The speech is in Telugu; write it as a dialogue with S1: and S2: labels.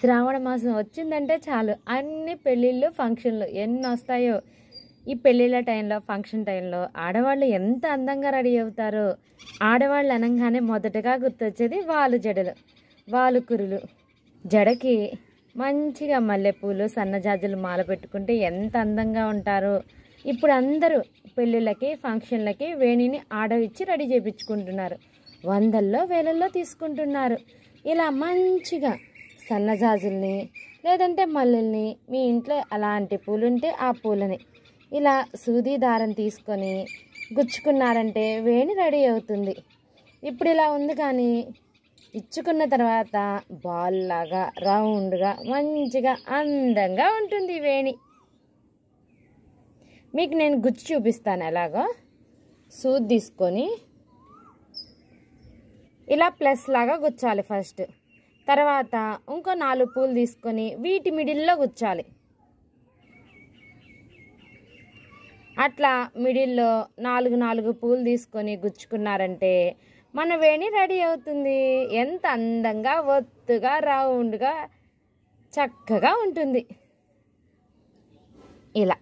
S1: శ్రావణ మాసం వచ్చిందంటే చాలు అన్ని పెళ్ళిళ్ళు ఫంక్షన్లు ఎన్ని వస్తాయో ఈ పెళ్ళిళ్ళ టైంలో ఫంక్షన్ టైంలో ఆడవాళ్ళు ఎంత అందంగా రెడీ అవుతారో ఆడవాళ్ళు అనగానే మొదటగా గుర్తొచ్చేది వాళ్ళు జడలు వాళ్ళు కురులు జడకి మంచిగా మల్లెపూలు సన్నజాజులు మాల పెట్టుకుంటే ఎంత అందంగా ఉంటారో ఇప్పుడు అందరూ పెళ్ళిళ్ళకి ఫంక్షన్లకి వేణిని ఆడవిచ్చి ఇచ్చి రెడీ చేయించుకుంటున్నారు వందల్లో వేలల్లో తీసుకుంటున్నారు ఇలా మంచిగా సన్నజాజుల్ని లేదంటే మల్లెల్ని మీ ఇంట్లో అలాంటి పూలుంటే ఆ పూలని ఇలా సూది దారం తీసుకొని గుచ్చుకున్నారంటే వేణి రెడీ అవుతుంది ఇప్పుడు ఇలా ఉంది కానీ ఇచ్చుకున్న తర్వాత బాల్ లాగా రౌండ్గా మంచిగా అందంగా ఉంటుంది వేణి మీకు నేను గుచ్చి చూపిస్తాను ఎలాగో సూది తీసుకొని ఇలా ప్లస్ లాగా గుచ్చాలి ఫస్ట్ తర్వాత ఇంకో నాలుగు పూలు తీసుకొని వీటి మిడిల్లో గుచ్చాలి అట్లా మిడిల్లో నాలుగు నాలుగు పూలు తీసుకొని గుచ్చుకున్నారంటే మన వేణి రెడీ అవుతుంది ఎంత అందంగా ఒత్తుగా రౌండ్గా చక్కగా ఉంటుంది
S2: ఇలా